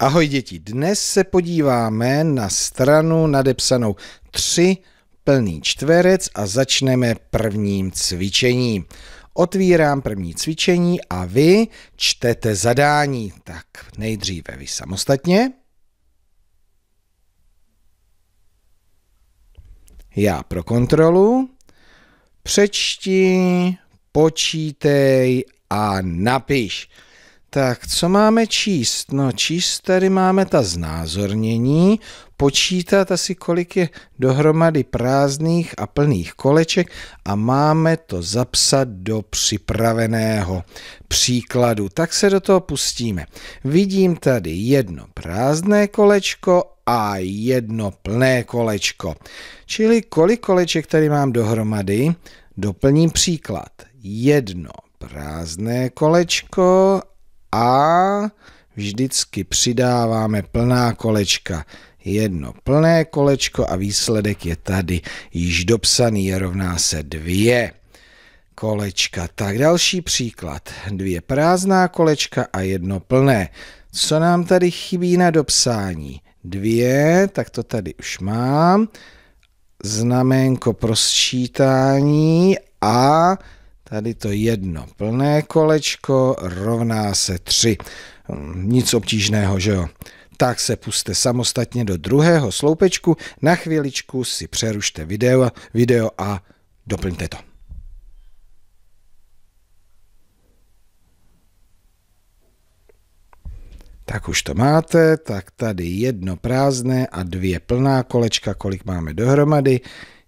Ahoj děti, dnes se podíváme na stranu nadepsanou 3 plný čtverec a začneme prvním cvičením. Otvírám první cvičení a vy čtete zadání. Tak nejdříve vy samostatně. Já pro kontrolu. Přečti, počítej a napiš. Tak, co máme číst? No, číst tady máme ta znázornění, počítat asi kolik je dohromady prázdných a plných koleček a máme to zapsat do připraveného příkladu. Tak se do toho pustíme. Vidím tady jedno prázdné kolečko a jedno plné kolečko. Čili kolik koleček tady mám dohromady? Doplním příklad. Jedno prázdné kolečko a vždycky přidáváme plná kolečka. Jedno plné kolečko a výsledek je tady. Již dopsaný je rovná se dvě kolečka. Tak další příklad. Dvě prázdná kolečka a jedno plné. Co nám tady chybí na dopsání? Dvě, tak to tady už mám. Znamenko pro sčítání a Tady to jedno plné kolečko rovná se 3. Nic obtížného, že jo? Tak se puste samostatně do druhého sloupečku, na chvíličku si přerušte video, video a doplňte to. Tak už to máte, tak tady jedno prázdné a dvě plná kolečka, kolik máme dohromady,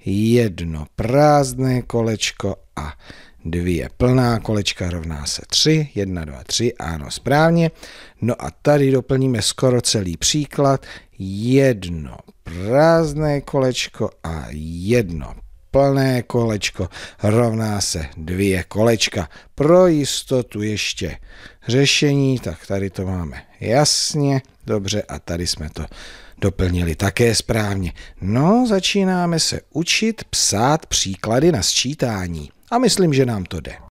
jedno prázdné kolečko a Dvě Plná kolečka rovná se 3, 1, 2, 3, ano, správně. No a tady doplníme skoro celý příklad. Jedno prázdné kolečko a jedno plné kolečko rovná se dvě kolečka. Pro jistotu ještě řešení, tak tady to máme jasně, dobře a tady jsme to doplnili také správně. No, začínáme se učit psát příklady na sčítání a myslím, že nám to jde.